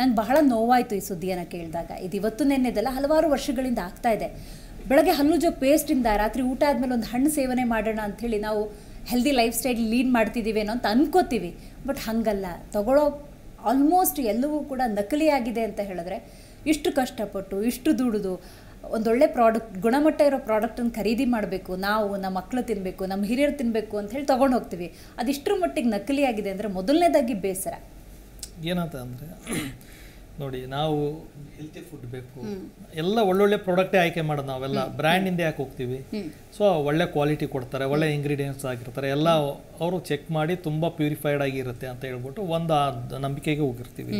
ನಂಗೆ ಬಹಳ ನೋವಾಯಿತು ಈ ಸುದ್ದಿಯನ್ನು ಕೇಳಿದಾಗ ಇದು ಇವತ್ತು ನೆನ್ನೆದಲ್ಲ ಹಲವಾರು ವರ್ಷಗಳಿಂದ ಆಗ್ತಾ ಇದೆ ಬೆಳಗ್ಗೆ ಜೋ ಪೇಸ್ಟಿಂದ ರಾತ್ರಿ ಊಟ ಆದಮೇಲೆ ಒಂದು ಹಣ್ಣು ಸೇವನೆ ಮಾಡೋಣ ಅಂಥೇಳಿ ನಾವು ಹೆಲ್ದಿ ಲೈಫ್ ಸ್ಟೈಲ್ ಲೀಡ್ ಅನ್ನೋ ಅಂತ ಅಂದ್ಕೋತೀವಿ ಬಟ್ ಹಾಗಲ್ಲ ತಗೊಳ್ಳೋ ಆಲ್ಮೋಸ್ಟ್ ಎಲ್ಲವೂ ಕೂಡ ನಕಲಿಯಾಗಿದೆ ಅಂತ ಹೇಳಿದ್ರೆ ಇಷ್ಟು ಕಷ್ಟಪಟ್ಟು ಇಷ್ಟು ದುಡಿದು ಒಂದೊಳ್ಳೆ ಪ್ರಾಡಕ್ಟ್ ಗುಣಮಟ್ಟ ಇರೋ ಪ್ರಾಡಕ್ಟನ್ನು ಖರೀದಿ ಮಾಡಬೇಕು ನಾವು ನಮ್ಮ ಮಕ್ಕಳು ತಿನ್ನಬೇಕು ನಮ್ಮ ಹಿರಿಯರು ತಿನ್ನಬೇಕು ಅಂತ ಹೇಳಿ ತೊಗೊಂಡು ಹೋಗ್ತೀವಿ ಅದಿಷ್ಟರ ಮಟ್ಟಿಗೆ ನಕಲಿಯಾಗಿದೆ ಅಂದರೆ ಮೊದಲನೇದಾಗಿ ಬೇಸರ ಏನಂತ ಅಂದರೆ ನೋಡಿ ನಾವು ಹೆಲ್ತಿ ಫುಡ್ ಬೇಕು ಎಲ್ಲ ಒಳ್ಳೊಳ್ಳೆ ಪ್ರಾಡಕ್ಟೇ ಆಯ್ಕೆ ಮಾಡೋದು ನಾವೆಲ್ಲ ಬ್ರ್ಯಾಂಡಿಂದ ಯಾಕೆ ಹೋಗ್ತೀವಿ ಸೊ ಒಳ್ಳೆ ಕ್ವಾಲಿಟಿ ಕೊಡ್ತಾರೆ ಒಳ್ಳೆ ಇಂಗ್ರೀಡಿಯೆಂಟ್ಸ್ ಆಗಿರ್ತಾರೆ ಎಲ್ಲ ಅವರು ಚೆಕ್ ಮಾಡಿ ತುಂಬ ಪ್ಯೂರಿಫೈಡ್ ಆಗಿರುತ್ತೆ ಅಂತ ಹೇಳ್ಬಿಟ್ಟು ಒಂದು ಆ ನಂಬಿಕೆಗೆ ಹೋಗಿರ್ತೀವಿ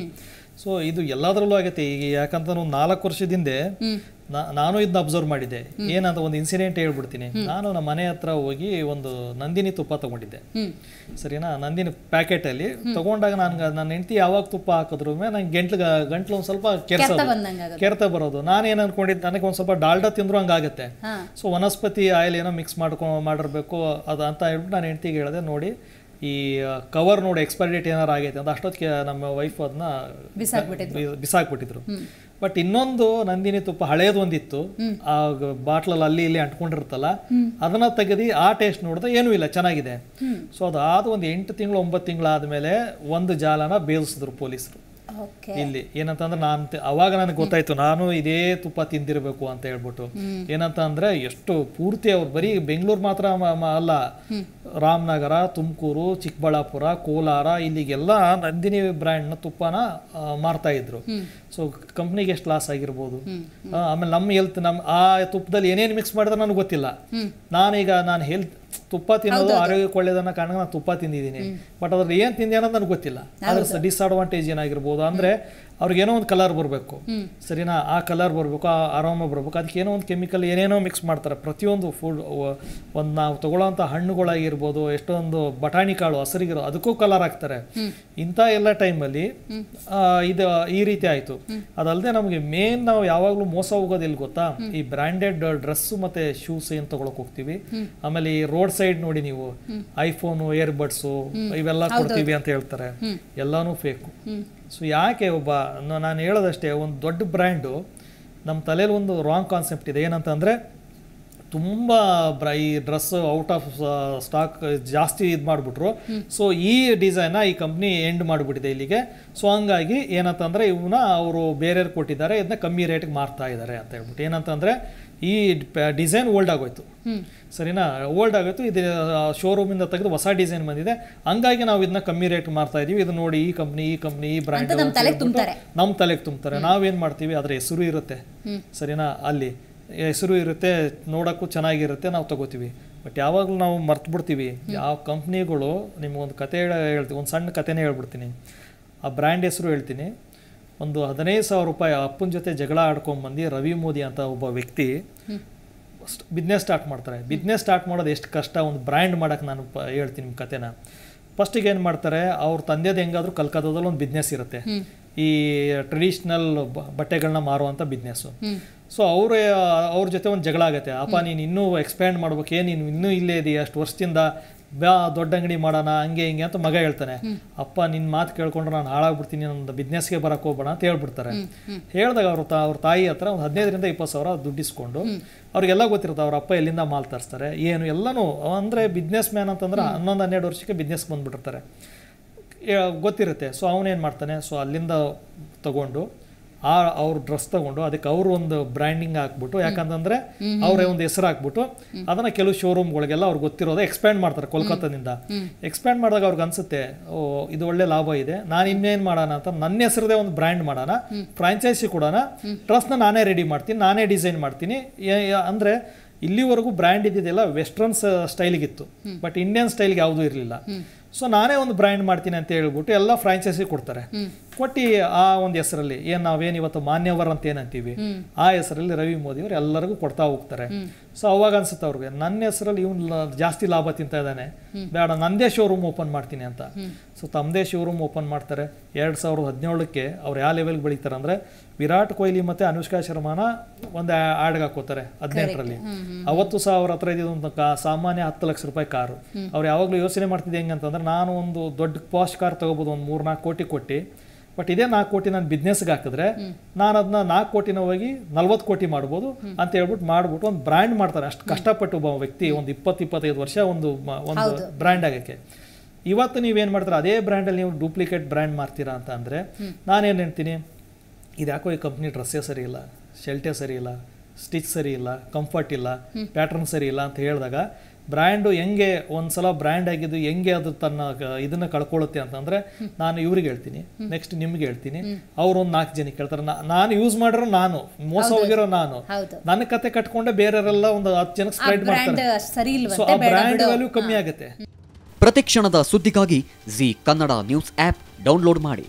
ಸೊ ಇದು ಎಲ್ಲದರಲ್ಲೂ ಆಗುತ್ತೆ ಈಗ ಯಾಕಂತ ನಾಲ್ಕು ವರ್ಷದಿಂದ ನಾನು ಇದನ್ನ ಅಬ್ಸರ್ವ್ ಮಾಡಿದ್ದೆ ಏನಂತ ಒಂದು ಇನ್ಸಿಡೆಂಟ್ ಹೇಳ್ಬಿಡ್ತೀನಿ ನಾನು ನಮ್ಮ ಮನೆ ಹತ್ರ ಹೋಗಿ ಒಂದು ನಂದಿನಿ ತುಪ್ಪ ತಗೊಂಡಿದ್ದೆ ಸರಿನಾ ನಂದಿನಿ ಪ್ಯಾಕೆಟ್ ಅಲ್ಲಿ ತಗೊಂಡಾಗ ನನ್ಗೆ ನನ್ನ ಹೆಂಡತಿ ಯಾವಾಗ ತುಪ್ಪ ಹಾಕಿದ್ರು ನಂಗೆ ಗಂಟ್ಲು ಗಂಟ್ಲು ಒಂದ್ ಸ್ವಲ್ಪ ಕೆರೆತ ಕೆರೆತ ಬರೋದು ನಾನು ಏನ್ ಅನ್ಕೊಂಡಿದ್ದೆ ನನಗೆ ಒಂದ್ ಸ್ವಲ್ಪ ಡಾಲ್ಡಾ ತಿಂದ್ರು ಹಂಗಾಗತ್ತೆ ಸೊ ವನಸ್ಪತಿ ಆಯಿಲ್ ಏನೋ ಮಿಕ್ಸ್ ಮಾಡ್ಕೊ ಮಾಡಿರ್ಬೇಕು ಅದ ಅಂತ ಹೇಳ್ಬಿಟ್ಟು ನಾನು ಹೆಂಡತಿಗೆ ಹೇಳಿದೆ ನೋಡಿ ಈ ಕವರ್ ನೋಡಿ ಎಕ್ಸ್ಪೈರಿ ಡೇಟ್ ಏನಾರು ಆಗೈತೆ ಅಂತ ಅಷ್ಟೊತ್ತಿಗೆ ನಮ್ಮ ವೈಫ್ ಅದನ್ನ ಬಿಸಾಕ್ಬಿಟ್ಟಿದ್ರು ಬಟ್ ಇನ್ನೊಂದು ನಂದಿನಿ ತುಪ್ಪ ಹಳೇದು ಒಂದಿತ್ತು ಆ ಬಾಟ್ಲ ಅಲ್ಲಿ ಇಲ್ಲಿ ಅಂಟ್ಕೊಂಡಿರ್ತಲ್ಲ ಅದನ್ನ ತೆಗೆದಿ ಆ ಟೇಸ್ಟ್ ನೋಡಿದ್ರೆ ಏನೂ ಇಲ್ಲ ಚೆನ್ನಾಗಿದೆ ಸೊ ಅದಾದ ಒಂದು ಎಂಟು ತಿಂಗಳು ಒಂಬತ್ತು ತಿಂಗಳು ಆದ್ಮೇಲೆ ಒಂದು ಜಾಲನ ಬೇಯಿಸಿದ್ರು ಪೊಲೀಸರು ಇಲ್ಲಿ ಏನಂತಂದ್ರೆ ನಾನು ಅವಾಗ ನನಗೆ ಗೊತ್ತಾಯ್ತು ನಾನು ಇದೇ ತುಪ್ಪ ತಿಂದಿರಬೇಕು ಅಂತ ಹೇಳ್ಬಿಟ್ಟು ಏನಂತ ಅಂದ್ರೆ ಎಷ್ಟು ಪೂರ್ತಿ ಅವ್ರು ಬರೀ ಬೆಂಗಳೂರು ಮಾತ್ರ ಅಲ್ಲ ರಾಮನಗರ ತುಮಕೂರು ಚಿಕ್ಕಬಳ್ಳಾಪುರ ಕೋಲಾರ ಇಲ್ಲಿಗೆಲ್ಲ ನಂದಿನಿ ಬ್ರ್ಯಾಂಡ್ನ ತುಪ್ಪನ ಮಾರ್ತಾ ಇದ್ರು ಸೊ ಕಂಪ್ನಿಗೆ ಎಷ್ಟು ಲಾಸ್ ಆಗಿರ್ಬೋದು ಆಮೇಲೆ ನಮ್ಮ ಹೆಲ್ತ್ ನಮ್ಮ ಆ ತುಪ್ಪದಲ್ಲಿ ಏನೇನು ಮಿಕ್ಸ್ ಮಾಡಿದ್ರೆ ನನಗೆ ಗೊತ್ತಿಲ್ಲ ನಾನೀಗ ನಾನು ಹೆಲ್ತ್ ತುಪ್ಪ ತಿನ್ನೋದು ಆರೋಗ್ಯಕ್ಕೆ ಒಳ್ಳೇದನ್ನ ಕಾರಣ ನಾನು ತುಪ್ಪ ತಿಂದಿದ್ದೀನಿ ಬಟ್ ಅದ್ರಲ್ಲಿ ಏನು ತಿಂದೆ ಅನ್ನೋದು ನನಗೆ ಗೊತ್ತಿಲ್ಲ ಅದ್ರ ಡಿಸ್ಅಡ್ವಾಂಟೇಜ್ ಏನಾಗಿರ್ಬೋದು ಅವ್ರಿಗೆ ಏನೋ ಒಂದು ಕಲರ್ ಬರಬೇಕು ಸರಿನಾ ಆ ಕಲರ್ ಬರಬೇಕು ಆ ಆರಾಮ ಬರಬೇಕು ಅದಕ್ಕೆ ಏನೋ ಒಂದು ಕೆಮಿಕಲ್ ಏನೇನೋ ಮಿಕ್ಸ್ ಮಾಡ್ತಾರೆ ಪ್ರತಿಯೊಂದು ಫುಡ್ ಒಂದು ನಾವು ತಗೊಳ್ಳೋಂಥ ಹಣ್ಣುಗಳಾಗಿರ್ಬೋದು ಎಷ್ಟೊಂದು ಬಟಾಣಿ ಕಾಳು ಹಸರಿಗಿರೋ ಅದಕ್ಕೂ ಕಲರ್ ಹಾಕ್ತಾರೆ ಇಂಥ ಎಲ್ಲ ಟೈಮಲ್ಲಿ ಇದು ಈ ರೀತಿ ಆಯಿತು ಅದಲ್ಲದೆ ನಮಗೆ ಮೇನ್ ನಾವು ಯಾವಾಗಲೂ ಮೋಸ ಹೋಗೋದಿಲ್ಲ ಗೊತ್ತಾ ಈ ಬ್ರ್ಯಾಂಡೆಡ್ ಡ್ರೆಸ್ಸು ಮತ್ತು ಶೂಸ್ ಏನು ತೊಗೊಳಕ್ಕೆ ಹೋಗ್ತೀವಿ ಆಮೇಲೆ ಈ ರೋಡ್ ರೋಡ್ ಸೈಡ್ ನೋಡಿ ನೀವು ಐಫೋನ್ ಇಯರ್ಬಡ್ಸು ಇವೆಲ್ಲ ಕೊಡ್ತೀವಿ ಅಂತ ಹೇಳ್ತಾರೆ ಎಲ್ಲಾನು ಫೇಕು ಸೊ ಯಾಕೆ ಒಬ್ಬ ನಾನು ಹೇಳೋದಷ್ಟೇ ಒಂದು ದೊಡ್ಡ ಬ್ರ್ಯಾಂಡು ನಮ್ಮ ತಲೆಯಲ್ಲಿ ಒಂದು ರಾಂಗ್ ಕಾನ್ಸೆಪ್ಟ್ ಇದೆ ಏನಂತಂದ್ರೆ ತುಂಬ ಈ ಡ್ರೆಸ್ ಔಟ್ ಆಫ್ ಸ್ಟಾಕ್ ಜಾಸ್ತಿ ಇದು ಮಾಡಿಬಿಟ್ರು ಸೊ ಈ ಡಿಸೈನ್ನ ಈ ಕಂಪ್ನಿ ಎಂಡ್ ಮಾಡಿಬಿಟ್ಟಿದೆ ಇಲ್ಲಿಗೆ ಸೊ ಹಂಗಾಗಿ ಏನಂತಂದರೆ ಇವನ್ನ ಅವರು ಬೇರೆಯವ್ರು ಕೊಟ್ಟಿದ್ದಾರೆ ಇದನ್ನ ಕಮ್ಮಿ ರೇಟ್ಗೆ ಮಾರ್ತಾ ಇದ್ದಾರೆ ಅಂತ ಹೇಳ್ಬಿಟ್ಟು ಏನಂತಂದ್ರೆ ಈ ಡಿಸೈನ್ ಓಲ್ಡ್ ಆಗೋಯ್ತು ಸರಿನಾ ಓಲ್ಡ್ ಆಗೋಯ್ತು ಇದು ಇಂದ ತೆಗೆದು ಹೊಸ ಡಿಸೈನ್ ಬಂದಿದೆ ಹಂಗಾಗಿ ನಾವು ಇದನ್ನ ಕಮ್ಮಿ ರೇಟ್ ಮಾಡ್ತಾ ಇದೀವಿ ಇದು ನೋಡಿ ಈ ಕಂಪ್ನಿ ಈ ಕಂಪ್ನಿ ಈ ಬ್ರ್ಯಾಂಡ್ ನಮ್ಮ ತಲೆಗೆ ತುಂಬ್ತಾರೆ ನಾವೇನ್ ಮಾಡ್ತೀವಿ ಅದ್ರ ಹೆಸರು ಇರುತ್ತೆ ಸರಿನಾ ಅಲ್ಲಿ ಹೆಸರು ಇರುತ್ತೆ ನೋಡಕ್ಕೂ ಚೆನ್ನಾಗಿರುತ್ತೆ ನಾವು ತಗೋತೀವಿ ಬಟ್ ಯಾವಾಗಲೂ ನಾವು ಮರ್ತು ಬಿಡ್ತೀವಿ ಯಾವ ಕಂಪ್ನಿಗಳು ನಿಮ್ಗೊಂದು ಕತೆ ಹೇಳ್ತೀವಿ ಒಂದು ಸಣ್ಣ ಕತೆನೇ ಹೇಳ್ಬಿಡ್ತೀನಿ ಆ ಬ್ರ್ಯಾಂಡ್ ಹೆಸರು ಹೇಳ್ತೀನಿ ಒಂದು ಹದಿನೈದು ಸಾವಿರ ರೂಪಾಯಿ ಅಪ್ಪನ ಜೊತೆ ಜಗಳ ಬಂದು ರವಿ ಮೋದಿ ಅಂತ ಒಬ್ಬ ವ್ಯಕ್ತಿ ಬಿಸ್ನೆಸ್ ಸ್ಟಾರ್ಟ್ ಮಾಡ್ತಾರೆ ಬಿಸ್ನೆಸ್ ಸ್ಟಾರ್ಟ್ ಮಾಡೋದು ಎಷ್ಟು ಕಷ್ಟ ಒಂದು ಬ್ರ್ಯಾಂಡ್ ಮಾಡಕ್ಕೆ ನಾನು ಹೇಳ್ತೀನಿ ನಿಮ್ಮ ಕತೆನ ಫಸ್ಟಿಗೆ ಏನು ಮಾಡ್ತಾರೆ ಅವ್ರ ತಂದೆದು ಹೆಂಗಾದ್ರೂ ಕಲ್ಕತ್ತಾದಲ್ಲಿ ಒಂದು ಬಿಸ್ನೆಸ್ ಇರುತ್ತೆ ಈ ಟ್ರೆಡಿಷ್ನಲ್ ಬಟ್ಟೆಗಳನ್ನ ಮಾರುವಂಥ ಬಿಸ್ನೆಸ್ಸು ಸೊ ಅವರೇ ಅವ್ರ ಜೊತೆ ಒಂದು ಜಗಳ ಆಗುತ್ತೆ ಅಪ್ಪ ನೀನು ಇನ್ನೂ ಎಕ್ಸ್ಪ್ಯಾಂಡ್ ಮಾಡ್ಬೇಕು ಏನು ನೀನು ಇನ್ನೂ ಇಲ್ಲೇ ಇದೆಯಾ ಅಷ್ಟು ವರ್ಷದಿಂದ ಬ್ಯಾ ದೊಡ್ಡ ಅಂಗಡಿ ಮಾಡೋಣ ಹಂಗೆ ಹಿಂಗೆ ಅಂತ ಮಗ ಹೇಳ್ತಾನೆ ಅಪ್ಪ ನಿನ್ನ ಮಾತು ಕೇಳ್ಕೊಂಡ್ರೆ ನಾನು ಹಾಳಾಗ್ಬಿಡ್ತೀನಿ ನನ್ನ ಬಿಸ್ನೆಸ್ಗೆ ಬರೋಕ್ಕೆ ಹೋಗ್ಬೋಣ ಅಂತ ಹೇಳ್ಬಿಡ್ತಾರೆ ಹೇಳಿದಾಗ ಅವ್ರ ತಾ ಅವ್ರ ತಾಯಿ ಹತ್ರ ಒಂದು ಹದಿನೈದರಿಂದ ಇಪ್ಪತ್ತು ಸಾವಿರ ದುಡ್ಡಿಸ್ಕೊಂಡು ಅವ್ರಿಗೆಲ್ಲ ಗೊತ್ತಿರುತ್ತೆ ಅವ್ರ ಅಪ್ಪ ಎಲ್ಲಿಂದ ಮಾಲ್ ತರಿಸ್ತಾರೆ ಏನು ಎಲ್ಲನೂ ಅಂದರೆ ಬಿಸ್ನೆಸ್ ಮ್ಯಾನ್ ಅಂತಂದ್ರೆ ಹನ್ನೊಂದು ಹನ್ನೆರಡು ವರ್ಷಕ್ಕೆ ಬಿಸ್ನೆಸ್ ಬಂದುಬಿಟ್ಟಿರ್ತಾರೆ ಗೊತ್ತಿರುತ್ತೆ ಸೊ ಅವನೇನು ಮಾಡ್ತಾನೆ ಸೊ ಅಲ್ಲಿಂದ ತಗೊಂಡು ಆ ಅವ್ರ ಡ್ರೆಸ್ ತಗೊಂಡು ಅದಕ್ಕೆ ಅವರು ಒಂದು ಬ್ರ್ಯಾಂಡಿಂಗ್ ಹಾಕ್ಬಿಟ್ಟು ಯಾಕಂತಂದ್ರೆ ಅವರೇ ಒಂದು ಹೆಸರು ಹಾಕ್ಬಿಟ್ಟು ಅದನ್ನ ಕೆಲವು ಶೋರೂಮ್ಗಳಿಗೆಲ್ಲ ಅವ್ರು ಗೊತ್ತಿರೋದು ಎಕ್ಸ್ಪ್ಯಾಂಡ್ ಮಾಡ್ತಾರೆ ಕೊಲ್ಕತ್ತಾದಿಂದ ಎಕ್ಸ್ಪ್ಯಾಂಡ್ ಮಾಡಿದಾಗ ಅವ್ರಿಗೆ ಅನ್ಸುತ್ತೆ ಓ ಇದು ಒಳ್ಳೆ ಲಾಭ ಇದೆ ನಾನು ಇನ್ನೇನು ಮಾಡೋಣ ಅಂತ ನನ್ನ ಹೆಸರದೇ ಒಂದು ಬ್ರ್ಯಾಂಡ್ ಮಾಡೋಣ ಫ್ರಾಂಚೈಸಿ ಕೊಡೋಣ ಡ್ರೆಸ್ನ ನಾನೇ ರೆಡಿ ಮಾಡ್ತೀನಿ ನಾನೇ ಡಿಸೈನ್ ಮಾಡ್ತೀನಿ ಅಂದರೆ ಇಲ್ಲಿವರೆಗೂ ಬ್ರ್ಯಾಂಡ್ ಇದ್ದಿದ್ದೆಲ್ಲ ವೆಸ್ಟರ್ನ್ಸ್ ಸ್ಟೈಲಿಗಿತ್ತು ಬಟ್ ಇಂಡಿಯನ್ ಸ್ಟೈಲ್ಗೆ ಯಾವುದೂ ಇರಲಿಲ್ಲ ಸೊ ನಾನೇ ಒಂದು ಬ್ರ್ಯಾಂಡ್ ಮಾಡ್ತೀನಿ ಅಂತ ಹೇಳ್ಬಿಟ್ಟು ಎಲ್ಲ ಫ್ರಾಂಚೈಸಿ ಕೊಡ್ತಾರೆ ಕೊಟ್ಟಿ ಆ ಒಂದು ಹೆಸರಲ್ಲಿ ಏನು ನಾವೇನು ಇವತ್ತು ಮಾನ್ಯವರ್ ಅಂತ ಏನಂತೀವಿ ಆ ಹೆಸರಲ್ಲಿ ರವಿ ಮೋದಿ ಅವರು ಎಲ್ಲರಿಗೂ ಕೊಡ್ತಾ ಹೋಗ್ತಾರೆ ಸೊ ಅವಾಗ ಅನ್ಸುತ್ತೆ ಅವ್ರಿಗೆ ನನ್ನ ಹೆಸರಲ್ಲಿ ಇವನು ಜಾಸ್ತಿ ಲಾಭ ತಿಂತ ಇದ್ದಾನೆ ಬೇಡ ನಂದೇ ಶೋರೂಮ್ ಓಪನ್ ಮಾಡ್ತೀನಿ ಅಂತ ಸೊ ತಮ್ಮದೇ ಶೋರೂಮ್ ಓಪನ್ ಮಾಡ್ತಾರೆ ಎರಡು ಸಾವಿರದ ಹದಿನೇಳಕ್ಕೆ ಅವ್ರು ಯಾವ ಲೆವೆಲ್ಗೆ ಬೆಳೀತಾರೆ ಅಂದರೆ ವಿರಾಟ್ ಕೊಹ್ಲಿ ಮತ್ತು ಅನುಷ್ಕಾ ಶರ್ಮಾನ ಒಂದು ಆಡ್ಗೆ ಹಾಕೋತಾರೆ ಹದಿನೆಂಟರಲ್ಲಿ ಅವತ್ತು ಸಹ ಹತ್ರ ಇದ್ದಿದ್ದು ಕಾ ಸಾಮಾನ್ಯ ಹತ್ತು ಲಕ್ಷ ರೂಪಾಯಿ ಕಾರು ಅವ್ರು ಯಾವಾಗಲೂ ಯೋಚನೆ ಮಾಡ್ತಿದ್ದೆ ಹೆಂಗಂತಂದ್ರೆ ನಾನು ಒಂದು ದೊಡ್ಡ ಪಾಸ್ಟ್ ಕಾರ್ ತಗೋಬೋದು ಒಂದು ಮೂರ್ ನಾಲ್ಕು ಕೋಟಿ ಕೊಟ್ಟಿ ಬಟ್ ಇದೇ ನಾಲ್ಕು ಕೋಟಿ ನಾನು ಬಿಸ್ನೆಸ್ಗೆ ಹಾಕಿದ್ರೆ ನಾನು ಅದನ್ನ ನಾಲ್ಕು ಕೋಟಿನ ಹೋಗಿ ನಲ್ವತ್ತು ಕೋಟಿ ಮಾಡ್ಬೋದು ಅಂತ ಹೇಳ್ಬಿಟ್ಟು ಮಾಡ್ಬಿಟ್ಟು ಒಂದು ಬ್ರ್ಯಾಂಡ್ ಮಾಡ್ತಾರೆ ಅಷ್ಟು ಕಷ್ಟಪಟ್ಟು ಒಬ್ಬ ವ್ಯಕ್ತಿ ಒಂದು ಇಪ್ಪತ್ತು ಇಪ್ಪತ್ತೈದು ವರ್ಷ ಒಂದು ಒಂದು ಬ್ರ್ಯಾಂಡ್ ಆಗಕ್ಕೆ ಇವತ್ತು ನೀವೇನು ಮಾಡ್ತಾರೆ ಅದೇ ಬ್ರ್ಯಾಂಡಲ್ಲಿ ನೀವು ಡೂಪ್ಲಿಕೇಟ್ ಬ್ರ್ಯಾಂಡ್ ಮಾಡ್ತೀರಾ ಅಂತ ಅಂದರೆ ನಾನೇನು ಹೇಳ್ತೀನಿ ಇದ್ಯಾಕೋ ಈ ಕಂಪ್ನಿ ಡ್ರೆಸ್ಸೇ ಸರಿ ಇಲ್ಲ ಶೆಲ್ಟೇ ಸರಿ ಇಲ್ಲ ಸ್ಟಿಚ್ ಸರಿ ಇಲ್ಲ ಕಂಫರ್ಟ್ ಇಲ್ಲ ಪ್ಯಾಟರ್ನ್ ಸರಿ ಇಲ್ಲ ಅಂತ ಹೇಳಿದಾಗ ಬ್ರ್ಯಾಂಡು ಹೆಂಗೆ ಒಂದು ಸಲ ಬ್ರ್ಯಾಂಡ್ ಆಗಿದ್ದು ಹೆಂಗೆ ಅದು ತನ್ನ ಇದನ್ನು ಕಳ್ಕೊಳ್ಳುತ್ತೆ ಅಂತಂದರೆ ನಾನು ಇವ್ರಿಗೆ ಹೇಳ್ತೀನಿ ನೆಕ್ಸ್ಟ್ ನಿಮ್ಗೆ ಹೇಳ್ತೀನಿ ಅವ್ರು ಒಂದು ನಾಲ್ಕು ಜನಕ್ಕೆ ಹೇಳ್ತಾರೆ ನಾನು ಯೂಸ್ ಮಾಡಿರೋ ನಾನು ಮೋಸ ಹೋಗಿರೋ ನಾನು ನನ್ನ ಕತೆ ಕಟ್ಕೊಂಡೆ ಬೇರೆಯವರೆಲ್ಲ ಒಂದು ಹತ್ತು ಜನಕ್ಕೆ ಸ್ಪ್ರೆಡ್ ಮಾಡ್ತಾರೆ ಸೊ ಆ ಬ್ರ್ಯಾಂಡ್ ವ್ಯಾಲ್ಯೂ ಕಮ್ಮಿ ಆಗುತ್ತೆ ಪ್ರತಿ ಕ್ಷಣದ ಸುದ್ದಿಗಾಗಿ Zee Kannada news app download ಮಾಡಿ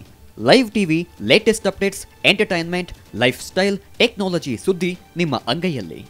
live TV latest updates entertainment lifestyle technology ಸುದ್ದಿ ನಿಮ್ಮ ಅಂಗೈಯಲ್ಲಿ